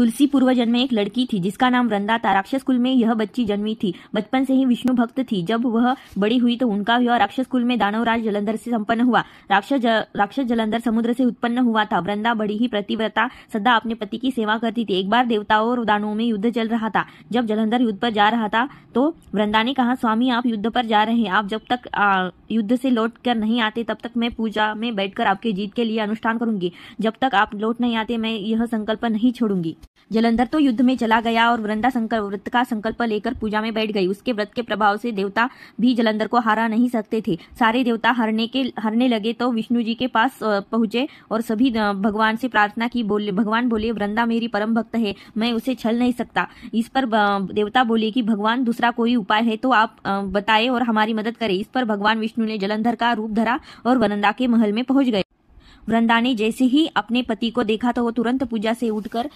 तुलसी पूर्व जन्म एक लड़की थी जिसका नाम वृंदा था राक्षस कुल में यह बच्ची जन्मी थी बचपन से ही विष्णु भक्त थी जब वह बड़ी हुई तो उनका विवाह राक्षस कुल में दानवराज जलंधर से संपन्न हुआ राक्षस राक्षस जलंधर समुद्र से उत्पन्न हुआ था वृंदा बड़ी ही प्रतिव्रता सदा अपने पति की सेवा करती थी एक बार देवताओं और दानवों में युद्ध चल रहा था जब जलंधर युद्ध पर जा रहा था तो वृंदा ने कहा स्वामी आप युद्ध पर जा रहे हैं आप जब तक युद्ध से लौट कर नहीं आते तब तक मैं पूजा में बैठकर आपके जीत के लिए अनुष्ठान करूंगी जब तक आप लौट नहीं आते मैं यह संकल्प नहीं छोड़ूंगी जलंधर तो युद्ध में चला गया और वृंदा संकल्प व्रत का संकल्प लेकर पूजा में बैठ गई उसके व्रत के प्रभाव से देवता भी जलंधर को हरा नहीं सकते थे सारे देवता हरने के हरने लगे तो विष्णु जी के पास पहुंचे और सभी भगवान से प्रार्थना की बोले भगवान बोले वृंदा मेरी परम भक्त है मैं उसे छल नहीं सकता इस पर देवता बोले कि भगवान दूसरा कोई उपाय है तो आप बताए और हमारी मदद करे इस पर भगवान विष्णु ने जलंधर का रूप धरा और वृंदा के महल में पहुंच गए वृंदा ने जैसे ही अपने पति को देखा तो वो तुरंत पूजा से उठकर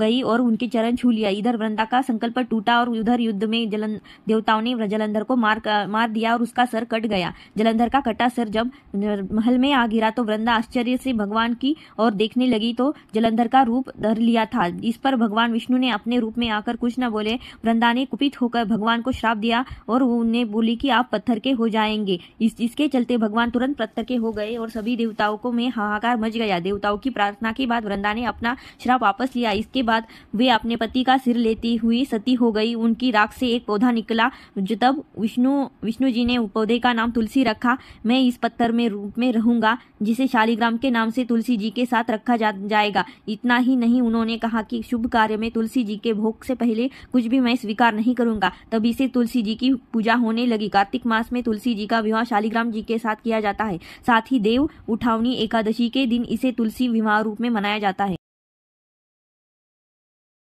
गई और उनके चरण छू लिया इधर वृंदा का संकल्प टूटा और उधर युद्ध में जलन देवताओं ने जलंधर को मार मार दिया और उसका सर कट गया जलंधर का कटा सर जब महल में आ गिरा तो वृंदा आश्चर्य से भगवान की और देखने लगी तो जलंधर का रूप धर लिया था इस पर भगवान विष्णु ने अपने रूप में आकर कुछ न बोले वृंदा ने कुपित होकर भगवान को श्राप दिया और उन्हें बोली कि आप पत्थर के हो जाएंगे इस इसके चलते भगवान तुरंत पत्थर के हो गए और सभी देवताओं को में हाहा हाहाकार मच गया देवताओं की प्रार्थना के बाद वृंदा ने अपना श्राप वापस लिया इसके बाद वे अपने पति का सिर लेती हुई सती हो गई उनकी राख से एक पौधा निकला जो तब विष्णु विष्णु जी ने पौधे का नाम तुलसी रखा मैं इस पत्थर में रूप में रहूंगा जिसे शालीग्राम के नाम से तुलसी जी के साथ रखा जा, जाएगा इतना ही नहीं उन्होंने कहा कि शुभ कार्य में तुलसी जी के भोग से पहले कुछ भी मैं स्वीकार नहीं करूंगा तभी से तुलसी जी की पूजा होने लगी कार्तिक मास में तुलसी जी का विवाह शालीग्राम जी के साथ किया जाता है साथ ही देव उठावनी एकादशी ही के दिन इसे तुलसी विवाह रूप में मनाया जाता है